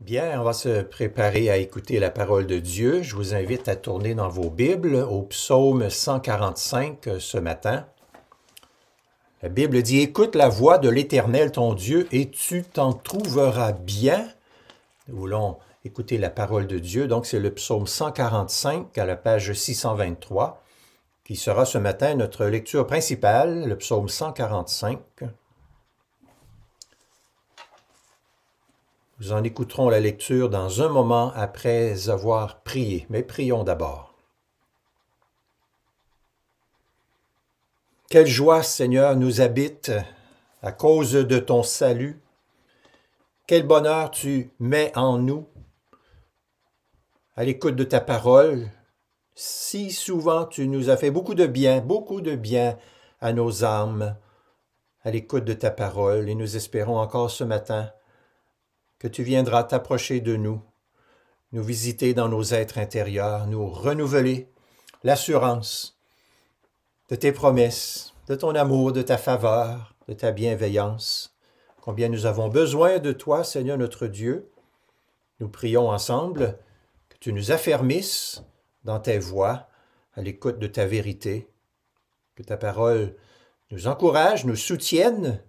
Bien, on va se préparer à écouter la parole de Dieu. Je vous invite à tourner dans vos Bibles au psaume 145 euh, ce matin. La Bible dit Écoute la voix de l'Éternel ton Dieu et tu t'en trouveras bien. Nous voulons écouter la parole de Dieu. Donc, c'est le psaume 145 à la page 623 qui sera ce matin notre lecture principale, le psaume 145. Nous en écouterons la lecture dans un moment après avoir prié, mais prions d'abord. Quelle joie, Seigneur, nous habite à cause de ton salut. Quel bonheur tu mets en nous à l'écoute de ta parole. Si souvent tu nous as fait beaucoup de bien, beaucoup de bien à nos âmes à l'écoute de ta parole et nous espérons encore ce matin que tu viendras t'approcher de nous, nous visiter dans nos êtres intérieurs, nous renouveler l'assurance de tes promesses, de ton amour, de ta faveur, de ta bienveillance. Combien nous avons besoin de toi, Seigneur notre Dieu. Nous prions ensemble que tu nous affermisses dans tes voies, à l'écoute de ta vérité, que ta parole nous encourage, nous soutienne,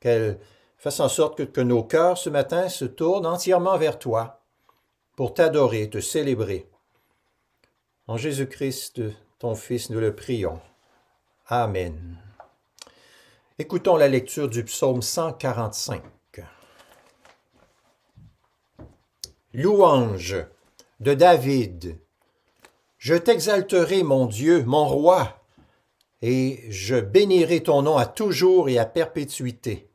qu'elle Fasse en sorte que, nos cœurs ce matin se tournent entièrement vers toi pour t'adorer, te célébrer. En Jésus-Christ, ton Fils, nous le prions. Amen. Écoutons la lecture du psaume 145. Louange de David. Je t'exalterai, mon Dieu, mon roi, et je bénirai ton nom à toujours et à perpétuité.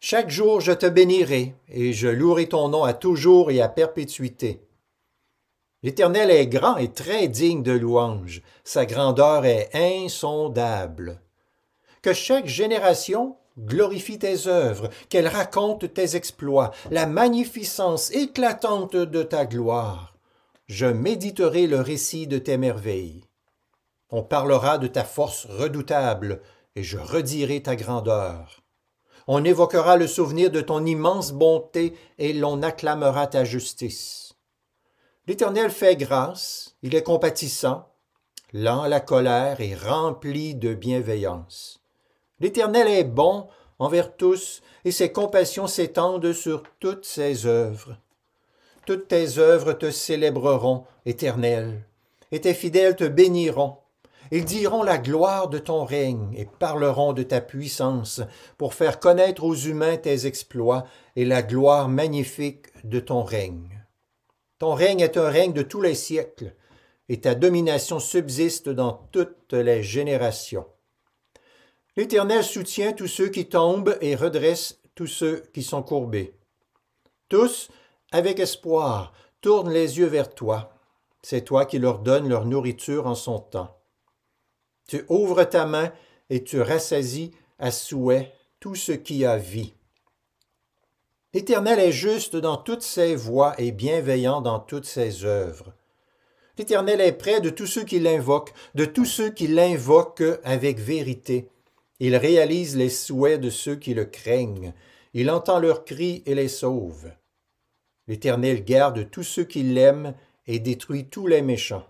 Chaque jour je te bénirai, et je louerai ton nom à toujours et à perpétuité. L'Éternel est grand et très digne de louange, sa grandeur est insondable. Que chaque génération glorifie tes œuvres, qu'elle raconte tes exploits, la magnificence éclatante de ta gloire. Je méditerai le récit de tes merveilles. On parlera de ta force redoutable, et je redirai ta grandeur. On évoquera le souvenir de ton immense bonté et l'on acclamera ta justice. L'Éternel fait grâce, il est compatissant, lent la colère et rempli de bienveillance. L'Éternel est bon envers tous, et ses compassions s'étendent sur toutes ses œuvres. Toutes tes œuvres te célébreront, Éternel, et tes fidèles te béniront. Ils diront la gloire de ton règne et parleront de ta puissance pour faire connaître aux humains tes exploits et la gloire magnifique de ton règne. Ton règne est un règne de tous les siècles et ta domination subsiste dans toutes les générations. L'Éternel soutient tous ceux qui tombent et redresse tous ceux qui sont courbés. Tous, avec espoir, tournent les yeux vers toi. C'est toi qui leur donnes leur nourriture en son temps. Tu ouvres ta main et tu rassasies à souhait tout ce qui a vie. L'Éternel est juste dans toutes ses voies et bienveillant dans toutes ses œuvres. L'Éternel est près de tous ceux qui l'invoquent, de tous ceux qui l'invoquent avec vérité. Il réalise les souhaits de ceux qui le craignent. Il entend leurs cris et les sauve. L'Éternel garde tous ceux qui l'aiment et détruit tous les méchants.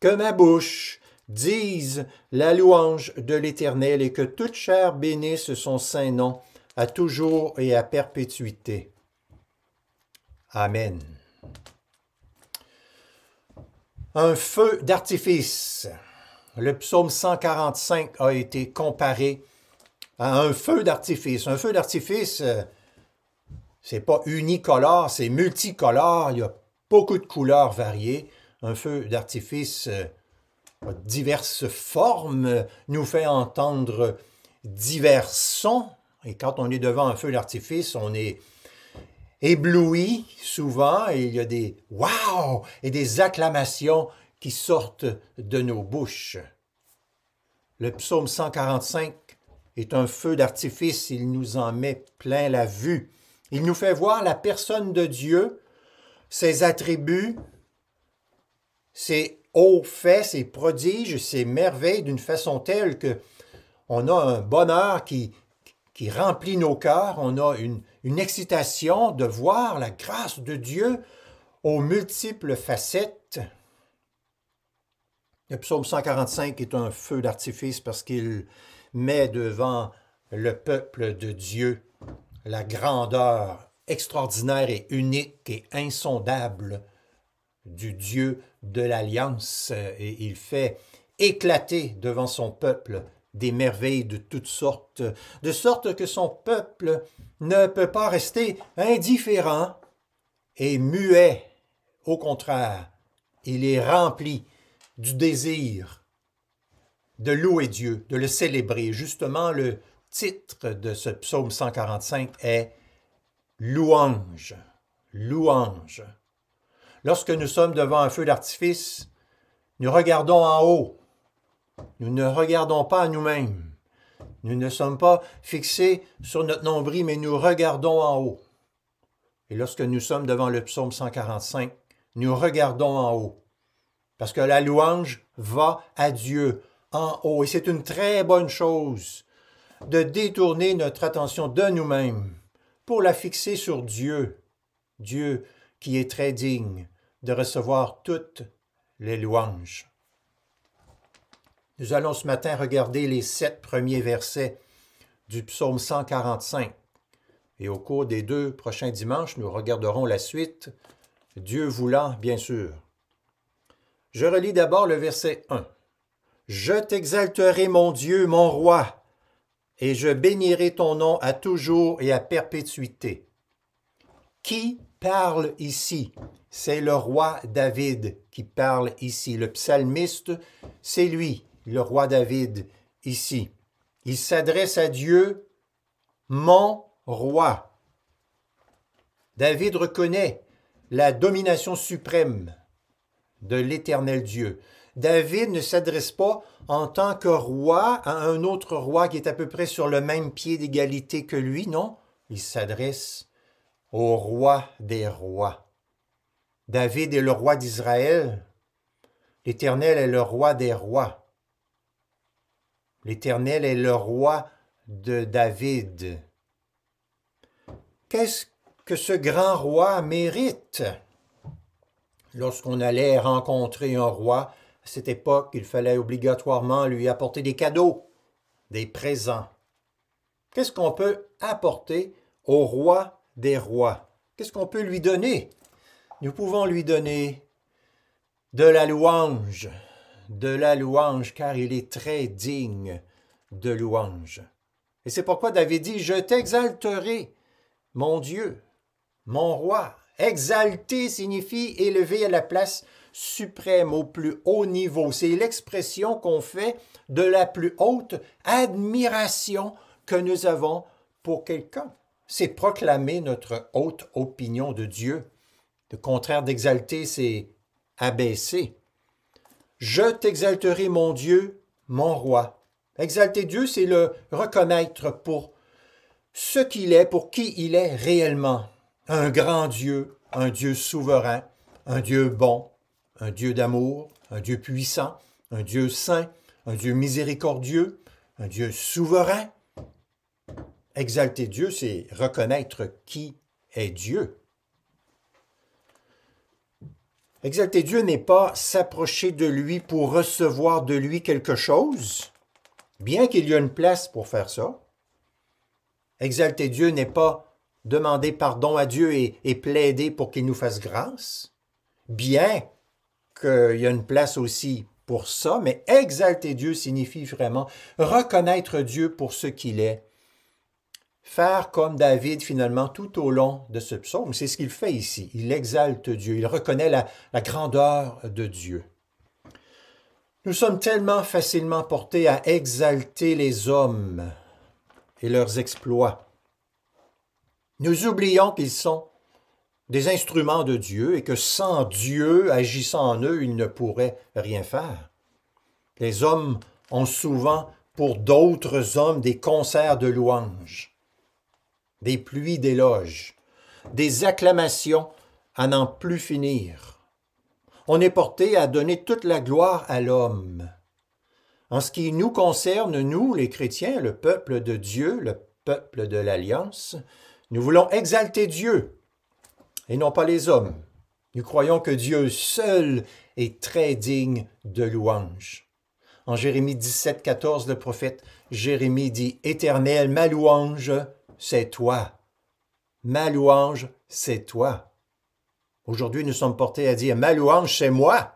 Que ma bouche disent la louange de l'Éternel et que toute chair bénisse son saint nom à toujours et à perpétuité. Amen. Un feu d'artifice. Le psaume 145 a été comparé à un feu d'artifice. Un feu d'artifice, euh, c'est pas unicolore, c'est multicolore, il y a beaucoup de couleurs variées. Un feu d'artifice euh, diverses formes, nous fait entendre divers sons. Et quand on est devant un feu d'artifice, on est ébloui souvent et il y a des wow et des acclamations qui sortent de nos bouches. Le psaume 145 est un feu d'artifice, il nous en met plein la vue. Il nous fait voir la personne de Dieu, ses attributs, ses fait ses prodiges, ces merveilles d'une façon telle que on a un bonheur qui, remplit nos cœurs, on a une, une excitation de voir la grâce de Dieu aux multiples facettes. Le psaume 145 est un feu d'artifice parce qu'il met devant le peuple de Dieu la grandeur extraordinaire et unique et insondable du Dieu de l'Alliance euh, et il fait éclater devant son peuple des merveilles de toutes sortes, de sorte que son peuple ne peut pas rester indifférent et muet. Au contraire, il est rempli du désir de louer Dieu, de le célébrer. Justement, le titre de ce psaume 145 est Louange, louange. Lorsque nous sommes devant un feu d'artifice, nous regardons en haut. Nous ne regardons pas à nous-mêmes. Nous ne sommes pas fixés sur notre nombril, mais nous regardons en haut. Et lorsque nous sommes devant le psaume 145, nous regardons en haut. Parce que la louange va à Dieu en haut. Et c'est une très bonne chose de détourner notre attention de nous-mêmes pour la fixer sur Dieu. Dieu, qui est très digne de recevoir toutes les louanges. Nous allons ce matin regarder les sept premiers versets du psaume 145. Et au cours des deux prochains dimanches, nous regarderons la suite, Dieu voulant, bien sûr. Je relis d'abord le verset 1. Je t'exalterai, mon Dieu, mon roi, et je bénirai ton nom à toujours et à perpétuité. Qui parle ici, c'est le roi David qui parle ici. Le psalmiste, c'est lui, le roi David, ici. Il s'adresse à Dieu, mon roi. David reconnaît la domination suprême de l'éternel Dieu. David ne s'adresse pas en tant que roi à un autre roi qui est à peu près sur le même pied d'égalité que lui, non. Il s'adresse au roi des rois. David est le roi d'Israël. L'Éternel est le roi des rois. L'Éternel est le roi de David. Qu'est-ce que ce grand roi mérite? Lorsqu'on allait rencontrer un roi, à cette époque, il fallait obligatoirement lui apporter des cadeaux, des présents. Qu'est-ce qu'on peut apporter au roi des rois. Qu'est-ce qu'on peut lui donner? Nous pouvons lui donner de la louange, de la louange, car il est très digne de louange. Et c'est pourquoi David dit, je t'exalterai, mon Dieu, mon roi. Exalter signifie élever à la place suprême, au plus haut niveau. C'est l'expression qu'on fait de la plus haute admiration que nous avons pour quelqu'un c'est proclamer notre haute opinion de Dieu. Le contraire d'exalter, c'est abaisser. Je t'exalterai, mon Dieu, mon roi. Exalter Dieu, c'est le reconnaître pour ce qu'il est, pour qui il est réellement. Un grand Dieu, un Dieu souverain, un Dieu bon, un Dieu d'amour, un Dieu puissant, un Dieu saint, un Dieu miséricordieux, un Dieu souverain, Exalter Dieu, c'est reconnaître qui est Dieu. Exalter Dieu n'est pas s'approcher de lui pour recevoir de lui quelque chose, bien qu'il y ait une place pour faire ça. Exalter Dieu n'est pas demander pardon à Dieu et, plaider pour qu'il nous fasse grâce, bien qu'il y ait une place aussi pour ça, mais exalter Dieu signifie vraiment reconnaître Dieu pour ce qu'il est faire comme David finalement tout au long de ce psaume. C'est ce qu'il fait ici. Il exalte Dieu, il reconnaît la, grandeur de Dieu. Nous sommes tellement facilement portés à exalter les hommes et leurs exploits. Nous oublions qu'ils sont des instruments de Dieu et que sans Dieu agissant en eux, ils ne pourraient rien faire. Les hommes ont souvent pour d'autres hommes des concerts de louanges des pluies d'éloges, des acclamations à n'en plus finir. On est porté à donner toute la gloire à l'homme. En ce qui nous concerne, nous, les chrétiens, le peuple de Dieu, le peuple de l'Alliance, nous voulons exalter Dieu et non pas les hommes. Nous croyons que Dieu seul est très digne de louange. En Jérémie 17, 14, le prophète Jérémie dit Éternel, ma louange c'est toi. Ma louange, c'est toi. Aujourd'hui, nous sommes portés à dire Ma louange, c'est moi.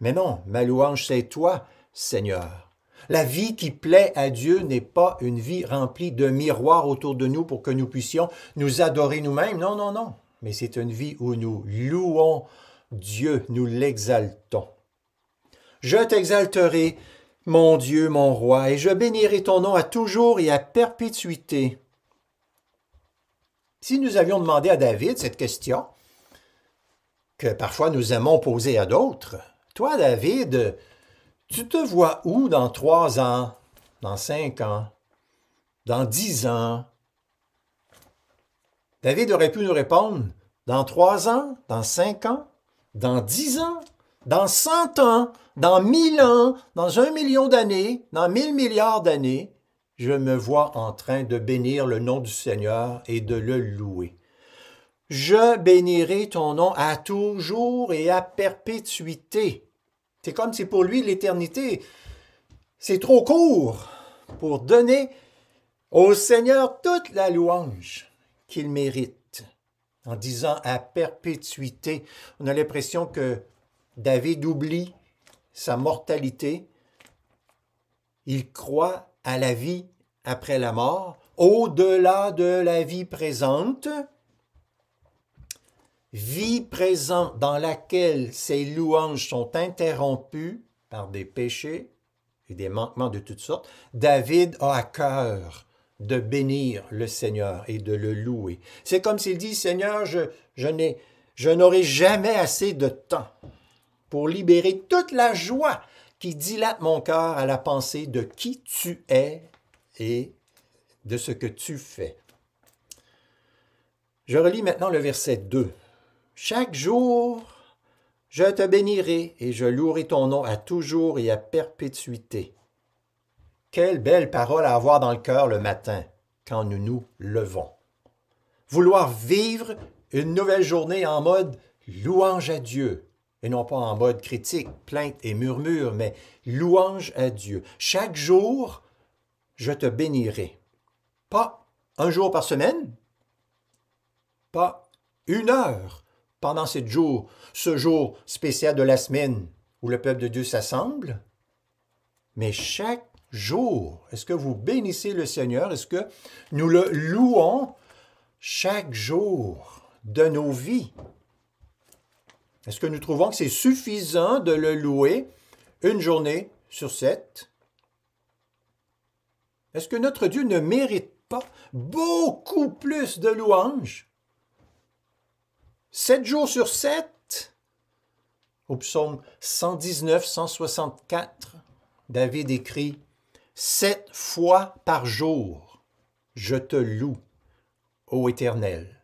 Mais non, ma louange, c'est toi, Seigneur. La vie qui plaît à Dieu n'est pas une vie remplie de miroirs autour de nous pour que nous puissions nous adorer nous-mêmes. Non, non, non. Mais c'est une vie où nous louons Dieu, nous l'exaltons. Je t'exalterai, mon Dieu, mon roi, et je bénirai ton nom à toujours et à perpétuité. Si nous avions demandé à David cette question, que parfois nous aimons poser à d'autres, toi, David, tu te vois où dans trois ans, dans cinq ans, dans dix ans? David aurait pu nous répondre dans trois ans, dans cinq ans, dans dix ans, dans cent ans, dans mille ans, dans un million d'années, dans mille milliards d'années je me vois en train de bénir le nom du Seigneur et de le louer. Je bénirai ton nom à toujours et à perpétuité. C'est comme si pour lui l'éternité, c'est trop court pour donner au Seigneur toute la louange qu'il mérite. En disant à perpétuité, on a l'impression que David oublie sa mortalité. Il croit à la vie après la mort, au-delà de la vie présente, vie présente dans laquelle ces louanges sont interrompues par des péchés et des manquements de toutes sortes, David a à cœur de bénir le Seigneur et de le louer. C'est comme s'il dit, Seigneur, je, je n'aurai jamais assez de temps pour libérer toute la joie qui dilate mon cœur à la pensée de qui tu es et de ce que tu fais. Je relis maintenant le verset 2. Chaque jour, je te bénirai et je louerai ton nom à toujours et à perpétuité. Quelle belle parole à avoir dans le cœur le matin quand nous nous levons. Vouloir vivre une nouvelle journée en mode louange à Dieu, et non pas en mode critique, plainte et murmure, mais louange à Dieu. Chaque jour, je te bénirai. Pas un jour par semaine, pas une heure pendant sept jours, ce jour spécial de la semaine où le peuple de Dieu s'assemble, mais chaque jour, est-ce que vous bénissez le Seigneur? Est-ce que nous le louons chaque jour de nos vies? Est-ce que nous trouvons que c'est suffisant de le louer une journée sur sept? Est-ce que notre Dieu ne mérite pas beaucoup plus de louanges? Sept jours sur sept? Au psaume 119, 164, David écrit Sept fois par jour, je te loue, ô Éternel.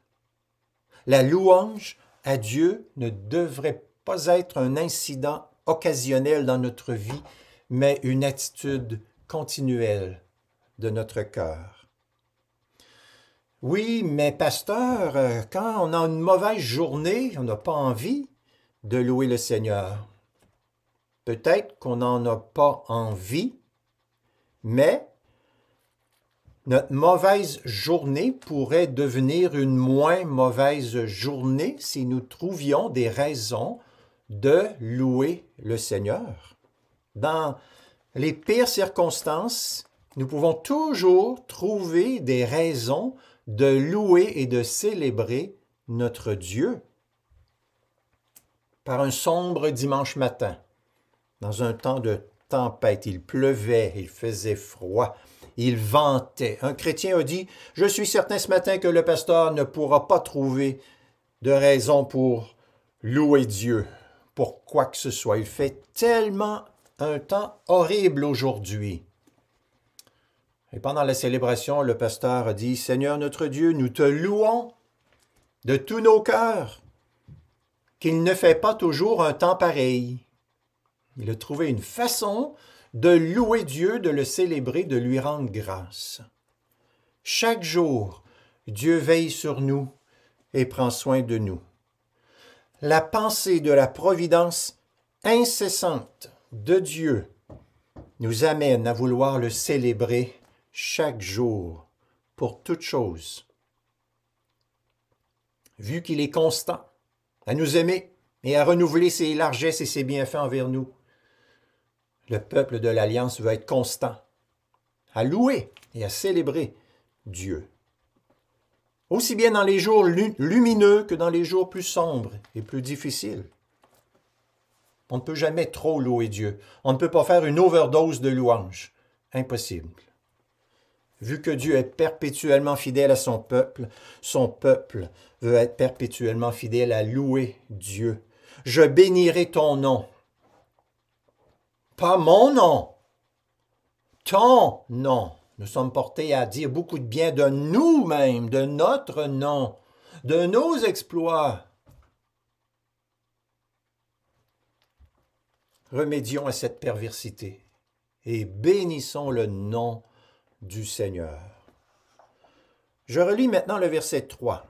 La louange Dieu ne devrait pas être un incident occasionnel dans notre vie, mais une attitude continuelle de notre cœur. Oui, mais pasteur, euh, quand on a une mauvaise journée, on n'a pas envie de louer le Seigneur. Peut-être qu'on n'en a pas envie, mais notre mauvaise journée pourrait devenir une moins mauvaise journée si nous trouvions des raisons de louer le Seigneur. Dans les pires circonstances, nous pouvons toujours trouver des raisons de louer et de célébrer notre Dieu. Par un sombre dimanche matin, dans un temps de tempête, il pleuvait, il faisait froid, il vantait. Un chrétien a dit, je suis certain ce matin que le pasteur ne pourra pas trouver de raison pour louer Dieu, pour quoi que ce soit. Il fait tellement un temps horrible aujourd'hui. Et pendant la célébration, le pasteur a dit, Seigneur notre Dieu, nous te louons de tous nos cœurs, qu'il ne fait pas toujours un temps pareil. Il a trouvé une façon de louer Dieu, de le célébrer, de lui rendre grâce. Chaque jour, Dieu veille sur nous et prend soin de nous. La pensée de la providence incessante de Dieu nous amène à vouloir le célébrer chaque jour pour toute chose. Vu qu'il est constant à nous aimer et à renouveler ses largesses et ses bienfaits envers nous, le peuple de l'Alliance veut être constant, à louer et à célébrer Dieu. Aussi bien dans les jours lumineux que dans les jours plus sombres et plus difficiles. On ne peut jamais trop louer Dieu. On ne peut pas faire une overdose de louanges. Impossible. Vu que Dieu est perpétuellement fidèle à son peuple, son peuple veut être perpétuellement fidèle à louer Dieu. Je bénirai ton nom, pas mon nom. Ton nom. Nous sommes portés à dire beaucoup de bien de nous-mêmes, de notre nom, de nos exploits. Remédions à cette perversité et bénissons le nom du Seigneur. Je relis maintenant le verset 3.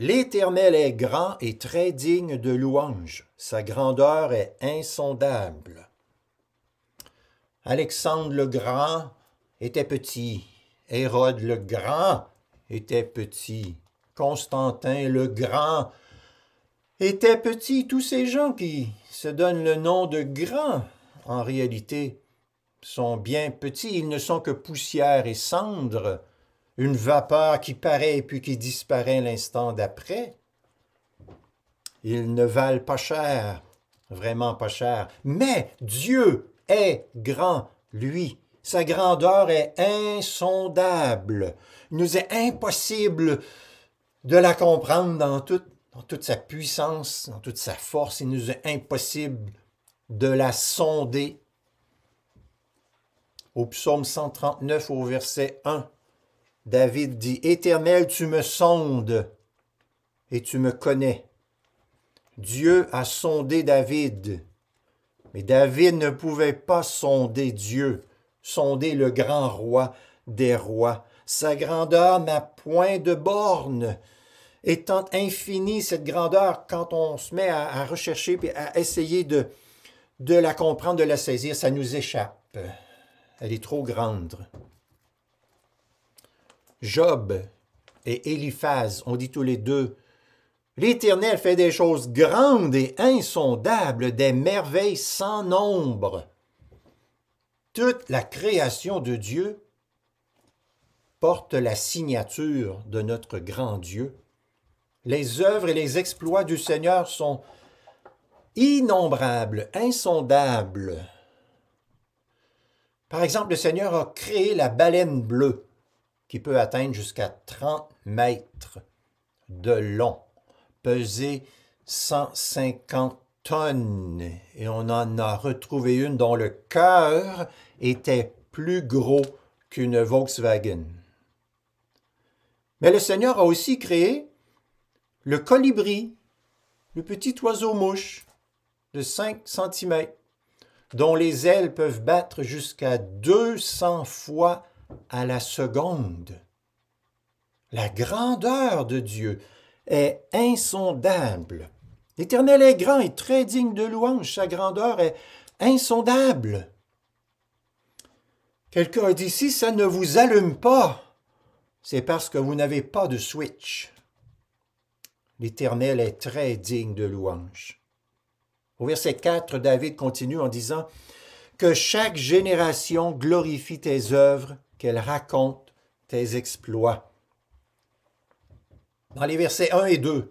L'Éternel est grand et très digne de louange, sa grandeur est insondable. Alexandre le Grand était petit, Hérode le Grand était petit, Constantin le Grand était petit. tous ces gens qui se donnent le nom de grands, en réalité, sont bien petits, ils ne sont que poussière et cendre, une vapeur qui paraît puis qui disparaît l'instant d'après. Ils ne valent pas cher, vraiment pas cher, mais Dieu est grand, lui. Sa grandeur est insondable. Il nous est impossible de la comprendre dans toute, toute sa puissance, dans toute sa force. Il nous est impossible de la sonder. Au psaume 139, au verset 1, David dit, Éternel, tu me sondes et tu me connais. Dieu a sondé David mais David ne pouvait pas sonder Dieu, sonder le grand roi des rois. Sa grandeur n'a point de borne. Étant infinie, cette grandeur, quand on se met à, rechercher et à essayer de, de la comprendre, de la saisir, ça nous échappe. Elle est trop grande. Job et Eliphaz ont dit tous les deux L'Éternel fait des choses grandes et insondables, des merveilles sans nombre. Toute la création de Dieu porte la signature de notre grand Dieu. Les œuvres et les exploits du Seigneur sont innombrables, insondables. Par exemple, le Seigneur a créé la baleine bleue qui peut atteindre jusqu'à 30 mètres de long pesait 150 tonnes et on en a retrouvé une dont le cœur était plus gros qu'une Volkswagen. Mais le Seigneur a aussi créé le colibri, le petit oiseau-mouche de 5 cm, dont les ailes peuvent battre jusqu'à 200 fois à la seconde. La grandeur de Dieu, est insondable. L'Éternel est grand et très digne de louange, sa grandeur est insondable. Quelqu'un dit, si ça ne vous allume pas, c'est parce que vous n'avez pas de switch. L'Éternel est très digne de louange. Au verset 4, David continue en disant, Que chaque génération glorifie tes œuvres, qu'elle raconte tes exploits. Dans les versets 1 et 2,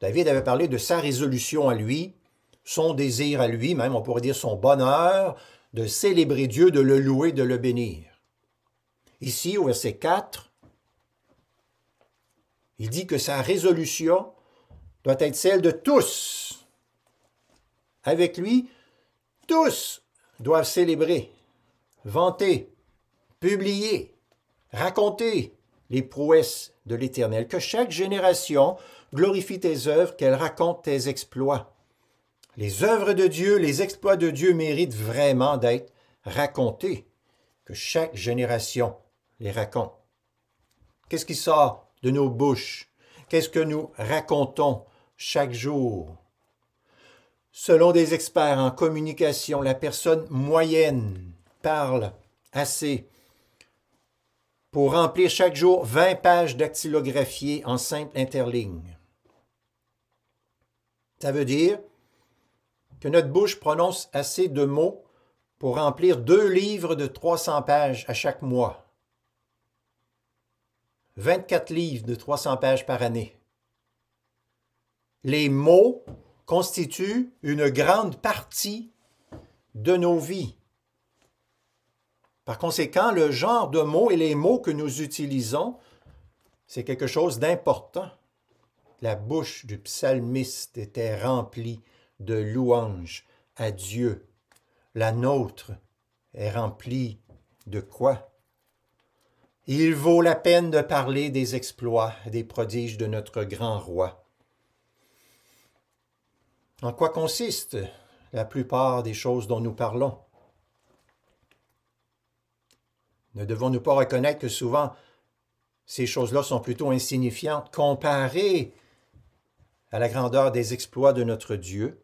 David avait parlé de sa résolution à lui, son désir à lui, même on pourrait dire son bonheur, de célébrer Dieu, de le louer, de le bénir. Ici, au verset 4, il dit que sa résolution doit être celle de tous. Avec lui, tous doivent célébrer, vanter, publier, raconter les prouesses l'Éternel. Que chaque génération glorifie tes œuvres, qu'elle raconte tes exploits. Les œuvres de Dieu, les exploits de Dieu méritent vraiment d'être racontés. Que chaque génération les raconte. Qu'est-ce qui sort de nos bouches? Qu'est-ce que nous racontons chaque jour? Selon des experts en communication, la personne moyenne parle assez pour remplir chaque jour 20 pages dactylographiées en simple interligne. Ça veut dire que notre bouche prononce assez de mots pour remplir deux livres de 300 pages à chaque mois. 24 livres de 300 pages par année. Les mots constituent une grande partie de nos vies. Par conséquent, le genre de mots et les mots que nous utilisons, c'est quelque chose d'important. La bouche du psalmiste était remplie de louanges à Dieu. La nôtre est remplie de quoi Il vaut la peine de parler des exploits, des prodiges de notre grand roi. En quoi consiste la plupart des choses dont nous parlons ne devons-nous pas reconnaître que souvent, ces choses-là sont plutôt insignifiantes comparées à la grandeur des exploits de notre Dieu?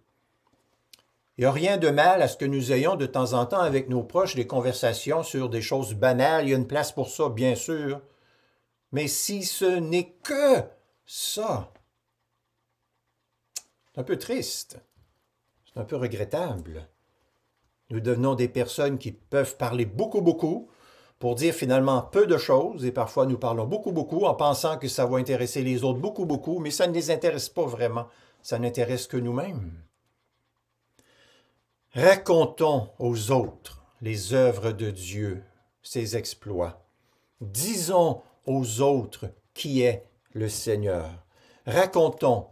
Il n'y a rien de mal à ce que nous ayons de temps en temps avec nos proches des conversations sur des choses banales. Il y a une place pour ça, bien sûr. Mais si ce n'est que ça, c'est un peu triste. C'est un peu regrettable. Nous devenons des personnes qui peuvent parler beaucoup, beaucoup, pour dire finalement peu de choses et parfois nous parlons beaucoup, beaucoup en pensant que ça va intéresser les autres beaucoup, beaucoup, mais ça ne les intéresse pas vraiment. Ça n'intéresse que nous-mêmes. Racontons aux autres les œuvres de Dieu, ses exploits. Disons aux autres qui est le Seigneur. Racontons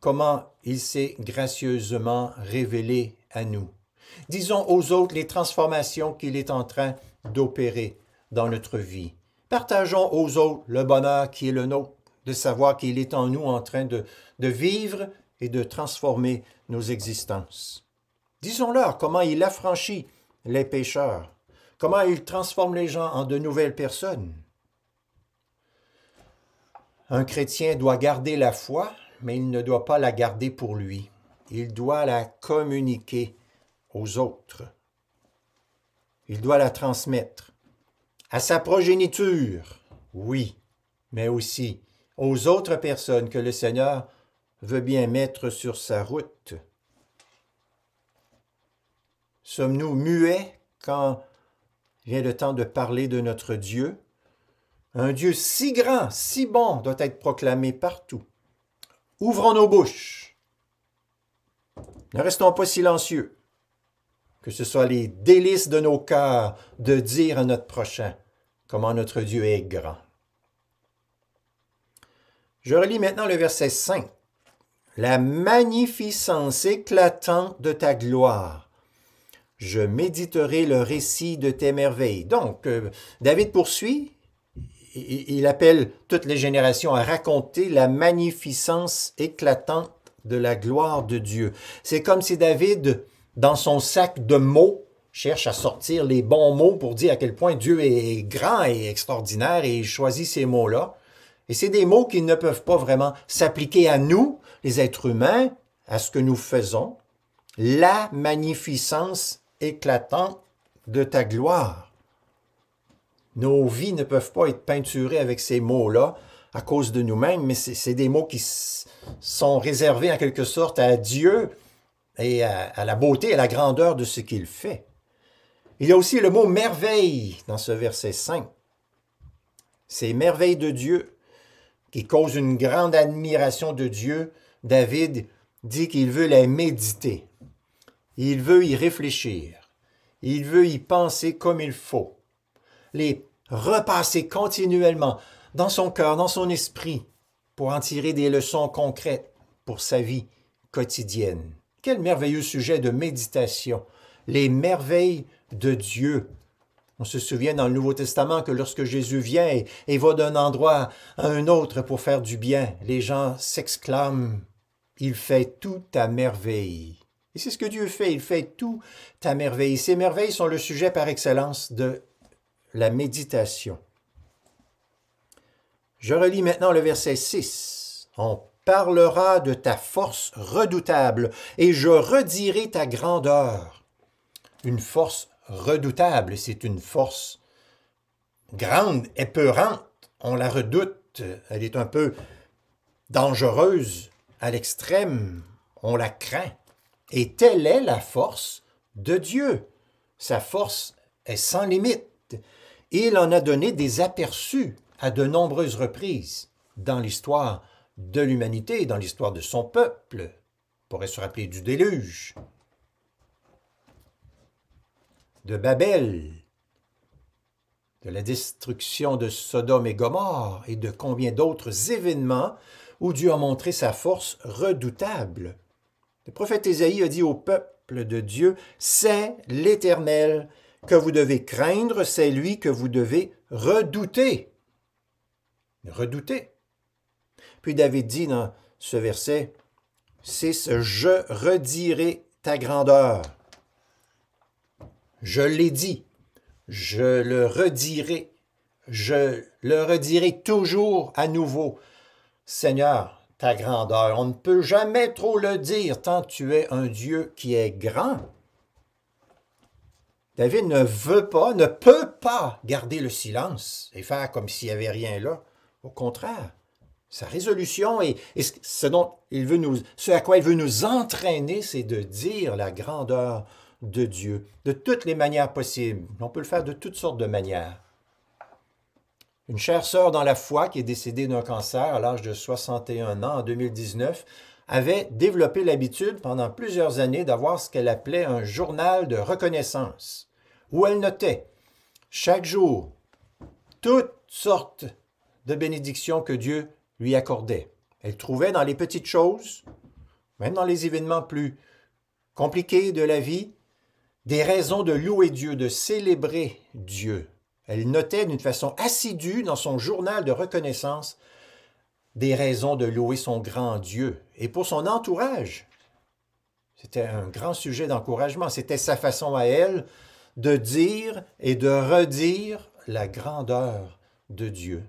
comment il s'est gracieusement révélé à nous. Disons aux autres les transformations qu'il est en train d'opérer dans notre vie. Partageons aux autres le bonheur qui est le nôtre, de savoir qu'il est en nous en train de, de vivre et de transformer nos existences. Disons-leur comment il affranchit les pécheurs, comment il transforme les gens en de nouvelles personnes. Un chrétien doit garder la foi, mais il ne doit pas la garder pour lui. Il doit la communiquer aux autres. Il doit la transmettre à sa progéniture, oui, mais aussi aux autres personnes que le Seigneur veut bien mettre sur sa route. Sommes-nous muets quand vient le temps de parler de notre Dieu Un Dieu si grand, si bon doit être proclamé partout. Ouvrons nos bouches. Ne restons pas silencieux que ce soit les délices de nos cœurs de dire à notre prochain comment notre Dieu est grand. Je relis maintenant le verset 5. La magnificence éclatante de ta gloire. Je méditerai le récit de tes merveilles. Donc, euh, David poursuit, il appelle toutes les générations à raconter la magnificence éclatante de la gloire de Dieu. C'est comme si David dans son sac de mots, cherche à sortir les bons mots pour dire à quel point Dieu est grand et extraordinaire et il choisit ces mots-là. Et c'est des mots qui ne peuvent pas vraiment s'appliquer à nous, les êtres humains, à ce que nous faisons. La magnificence éclatante de ta gloire. Nos vies ne peuvent pas être peinturées avec ces mots-là à cause de nous-mêmes, mais c'est des mots qui sont réservés en quelque sorte à Dieu et à, la beauté et à la grandeur de ce qu'il fait. Il y a aussi le mot merveille dans ce verset 5. Ces merveilles de Dieu qui causent une grande admiration de Dieu, David dit qu'il veut les méditer. Il veut y réfléchir. Il veut y penser comme il faut. Les repasser continuellement dans son cœur, dans son esprit, pour en tirer des leçons concrètes pour sa vie quotidienne. Quel merveilleux sujet de méditation. Les merveilles de Dieu. On se souvient dans le Nouveau Testament que lorsque Jésus vient et va d'un endroit à un autre pour faire du bien, les gens s'exclament Il fait tout à merveille. Et c'est ce que Dieu fait, il fait tout ta merveille. Ces merveilles sont le sujet par excellence de la méditation. Je relis maintenant le verset 6 parlera de ta force redoutable, et je redirai ta grandeur. Une force redoutable, c'est une force grande, épeurante. On la redoute, elle est un peu dangereuse à l'extrême, on la craint. Et telle est la force de Dieu. Sa force est sans limite. Il en a donné des aperçus à de nombreuses reprises dans l'histoire de l'humanité dans l'histoire de son peuple. pourrait se rappeler du déluge, de Babel, de la destruction de Sodome et Gomorre et de combien d'autres événements où Dieu a montré sa force redoutable. Le prophète Ésaïe a dit au peuple de Dieu, C'est l'Éternel que vous devez craindre, c'est lui que vous devez redouter. Redouter. Puis David dit dans ce verset 6, Je redirai ta grandeur. Je l'ai dit, je le redirai, je le redirai toujours à nouveau. Seigneur, ta grandeur, on ne peut jamais trop le dire tant tu es un Dieu qui est grand. David ne veut pas, ne peut pas garder le silence et faire comme s'il n'y avait rien là. Au contraire, sa résolution et, ce, dont il veut nous, ce à quoi il veut nous entraîner, c'est de dire la grandeur de Dieu de toutes les manières possibles. On peut le faire de toutes sortes de manières. Une chère sœur dans la foi qui est décédée d'un cancer à l'âge de 61 ans en 2019 avait développé l'habitude pendant plusieurs années d'avoir ce qu'elle appelait un journal de reconnaissance, où elle notait chaque jour toutes sortes de bénédictions que Dieu lui accordait. Elle trouvait dans les petites choses, même dans les événements plus compliqués de la vie, des raisons de louer Dieu, de célébrer Dieu. Elle notait d'une façon assidue dans son journal de reconnaissance des raisons de louer son grand Dieu. Et pour son entourage, c'était un grand sujet d'encouragement. C'était sa façon à elle de dire et de redire la grandeur de Dieu.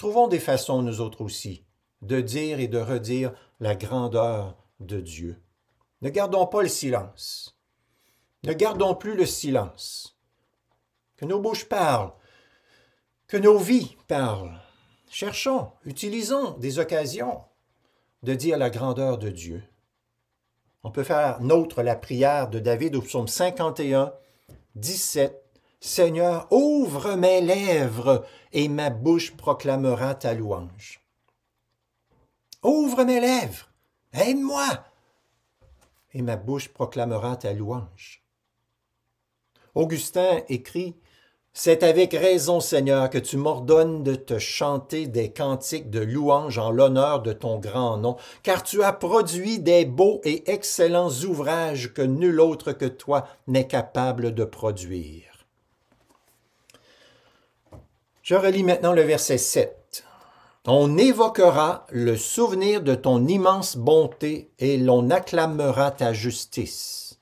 Trouvons des façons, nous autres aussi, de dire et de redire la grandeur de Dieu. Ne gardons pas le silence. Ne gardons plus le silence. Que nos bouches parlent, que nos vies parlent. Cherchons, utilisons des occasions de dire la grandeur de Dieu. On peut faire nôtre la prière de David au psaume 51, 17. Seigneur, ouvre mes lèvres et ma bouche proclamera ta louange. Ouvre mes lèvres, aide-moi, et ma bouche proclamera ta louange. Augustin écrit C'est avec raison, Seigneur, que tu m'ordonnes de te chanter des cantiques de louange en l'honneur de ton grand nom, car tu as produit des beaux et excellents ouvrages que nul autre que toi n'est capable de produire. Je relis maintenant le verset 7. On évoquera le souvenir de ton immense bonté et l'on acclamera ta justice.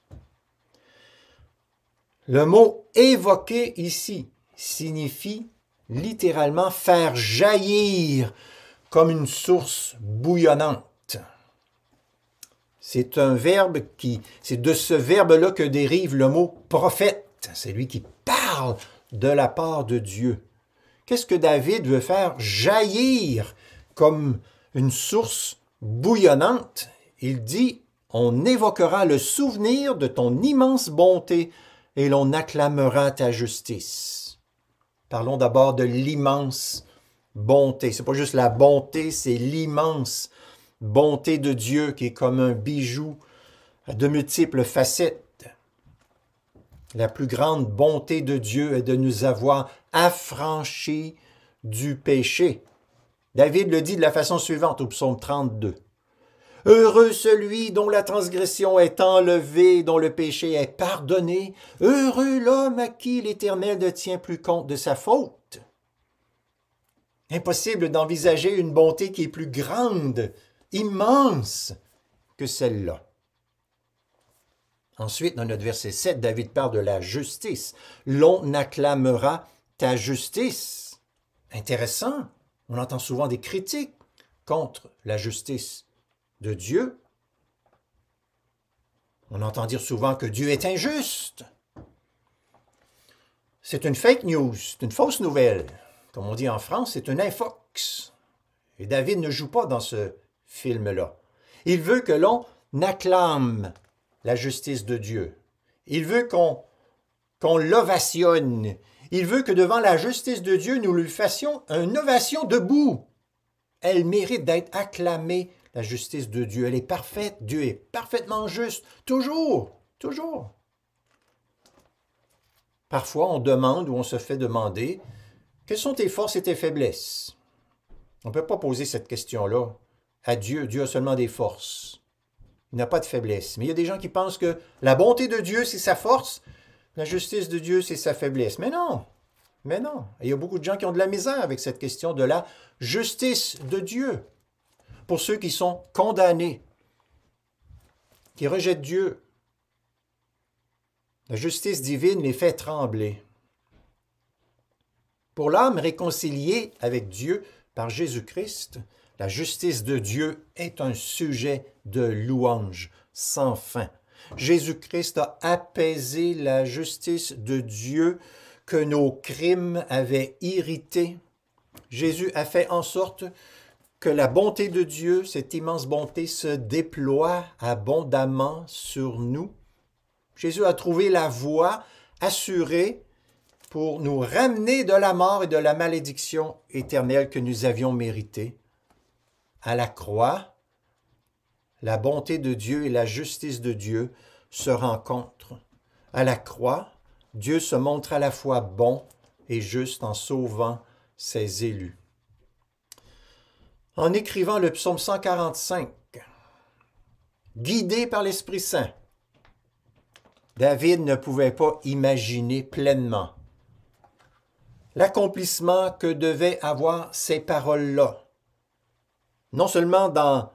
Le mot évoquer ici signifie littéralement faire jaillir comme une source bouillonnante. C'est un verbe qui, c'est de ce verbe-là que dérive le mot prophète, C'est lui qui parle de la part de Dieu. Qu'est-ce que David veut faire jaillir comme une source bouillonnante? Il dit, on évoquera le souvenir de ton immense bonté et l'on acclamera ta justice. Parlons d'abord de l'immense bonté. C'est pas juste la bonté, c'est l'immense bonté de Dieu qui est comme un bijou à de multiples facettes. La plus grande bonté de Dieu est de nous avoir affranchis du péché. David le dit de la façon suivante au psaume 32. Heureux celui dont la transgression est enlevée, dont le péché est pardonné. Heureux l'homme à qui l'Éternel ne tient plus compte de sa faute. Impossible d'envisager une bonté qui est plus grande, immense que celle-là. Ensuite, dans notre verset 7, David parle de la justice. L'on acclamera ta justice. Intéressant. On entend souvent des critiques contre la justice de Dieu. On entend dire souvent que Dieu est injuste. C'est une fake news, c'est une fausse nouvelle. Comme on dit en France, c'est une infox. Et David ne joue pas dans ce film-là. Il veut que l'on acclame la justice de Dieu. Il veut qu'on qu'on l'ovationne. Il veut que devant la justice de Dieu, nous lui fassions une ovation debout. Elle mérite d'être acclamée, la justice de Dieu. Elle est parfaite. Dieu est parfaitement juste. Toujours. Toujours. Parfois, on demande ou on se fait demander quelles sont tes forces et tes faiblesses. On ne peut pas poser cette question-là à Dieu. Dieu a seulement des forces. Il n'a pas de faiblesse. Mais il y a des gens qui pensent que la bonté de Dieu, c'est sa force, la justice de Dieu, c'est sa faiblesse. Mais non, mais non. il y a beaucoup de gens qui ont de la misère avec cette question de la justice de Dieu. Pour ceux qui sont condamnés, qui rejettent Dieu, la justice divine les fait trembler. Pour l'âme réconciliée avec Dieu par Jésus-Christ, la justice de Dieu est un sujet de louanges sans fin. Jésus-Christ a apaisé la justice de Dieu que nos crimes avaient irrité. Jésus a fait en sorte que la bonté de Dieu, cette immense bonté, se déploie abondamment sur nous. Jésus a trouvé la voie assurée pour nous ramener de la mort et de la malédiction éternelle que nous avions méritée. À la croix, la bonté de Dieu et la justice de Dieu se rencontrent. À la croix, Dieu se montre à la fois bon et juste en sauvant ses élus. En écrivant le psaume 145, guidé par l'Esprit Saint, David ne pouvait pas imaginer pleinement l'accomplissement que devaient avoir ces paroles-là, non seulement dans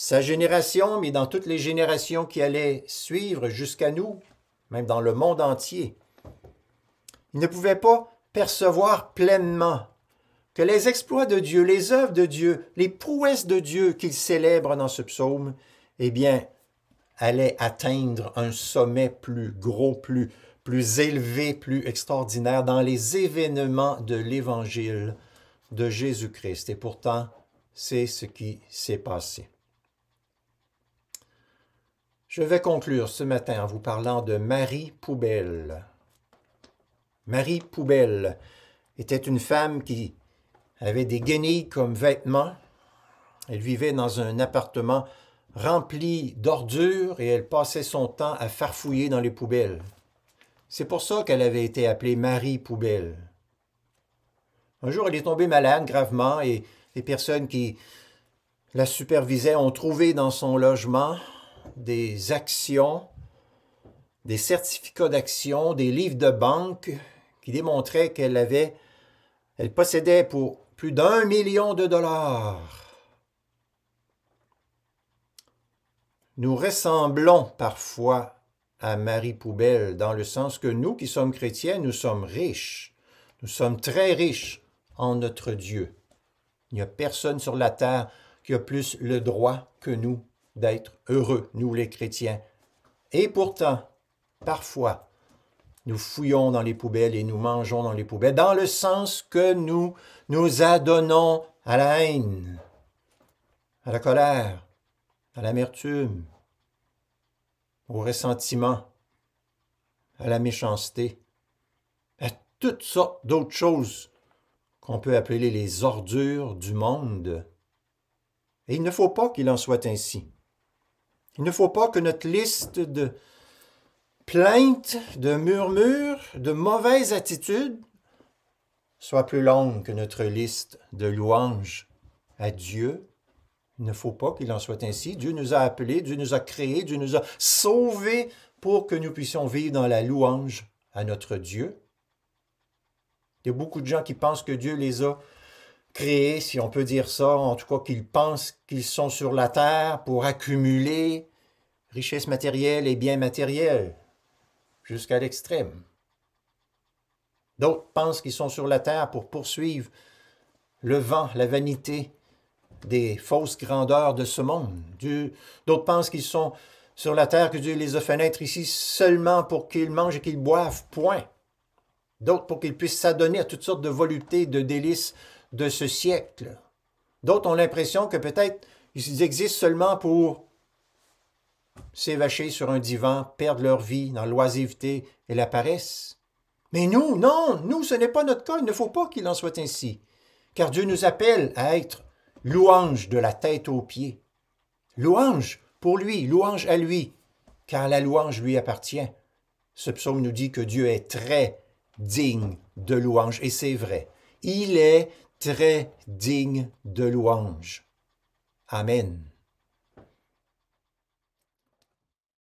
sa génération, mais dans toutes les générations qui allaient suivre jusqu'à nous, même dans le monde entier. Il ne pouvait pas percevoir pleinement que les exploits de Dieu, les œuvres de Dieu, les prouesses de Dieu qu'il célèbre dans ce psaume, eh bien, allaient atteindre un sommet plus gros, plus, plus élevé, plus extraordinaire dans les événements de l'Évangile de Jésus-Christ. Et pourtant, c'est ce qui s'est passé. Je vais conclure ce matin en vous parlant de Marie Poubelle. Marie Poubelle était une femme qui avait des guenilles comme vêtements. Elle vivait dans un appartement rempli d'ordures et elle passait son temps à farfouiller dans les poubelles. C'est pour ça qu'elle avait été appelée Marie Poubelle. Un jour, elle est tombée malade gravement et les personnes qui la supervisaient ont trouvé dans son logement des actions, des certificats d'action, des livres de banque qui démontraient qu'elle avait, elle possédait pour plus d'un million de dollars. Nous ressemblons parfois à Marie Poubelle dans le sens que nous qui sommes chrétiens, nous sommes riches. Nous sommes très riches en notre Dieu. Il n'y a personne sur la terre qui a plus le droit que nous d'être heureux, nous les chrétiens. Et pourtant, parfois, nous fouillons dans les poubelles et nous mangeons dans les poubelles, dans le sens que nous nous adonnons à la haine, à la colère, à l'amertume, au ressentiment, à la méchanceté, à toutes sortes d'autres choses qu'on peut appeler les ordures du monde. Et il ne faut pas qu'il en soit ainsi. Il ne faut pas que notre liste de plaintes, de murmures, de mauvaises attitudes soit plus longue que notre liste de louanges à Dieu. Il ne faut pas qu'il en soit ainsi. Dieu nous a appelés, Dieu nous a créés, Dieu nous a sauvés pour que nous puissions vivre dans la louange à notre Dieu. Il y a beaucoup de gens qui pensent que Dieu les a créés, si on peut dire ça, en tout cas qu'ils pensent qu'ils sont sur la Terre pour accumuler richesses matérielles et biens matériels jusqu'à l'extrême. D'autres pensent qu'ils sont sur la Terre pour poursuivre le vent, la vanité des fausses grandeurs de ce monde. D'autres pensent qu'ils sont sur la terre que Dieu les a fait naître ici seulement pour qu'ils mangent et qu'ils boivent, point. D'autres pour qu'ils puissent s'adonner à toutes sortes de voluptés, de délices, de ce siècle. D'autres ont l'impression que peut-être ils existent seulement pour s'évacher sur un divan, perdre leur vie dans l'oisiveté et la paresse. Mais nous, non, nous, ce n'est pas notre cas, il ne faut pas qu'il en soit ainsi, car Dieu nous appelle à être louange de la tête aux pieds. Louange pour lui, louange à lui, car la louange lui appartient. Ce psaume nous dit que Dieu est très digne de louange, et c'est vrai. Il est très digne de louange. Amen.